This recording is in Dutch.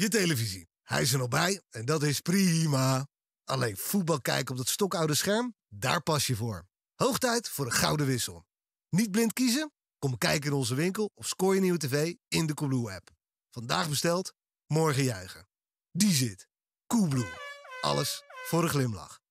je televisie. Hij is er nog bij en dat is prima. Alleen voetbal kijken op dat stokoude scherm, daar pas je voor. Hoog tijd voor een gouden wissel. Niet blind kiezen? Kom kijken in onze winkel of scoor je nieuwe tv in de Coolblue app. Vandaag besteld, morgen juichen. Die zit. Coolblue. Alles voor een glimlach.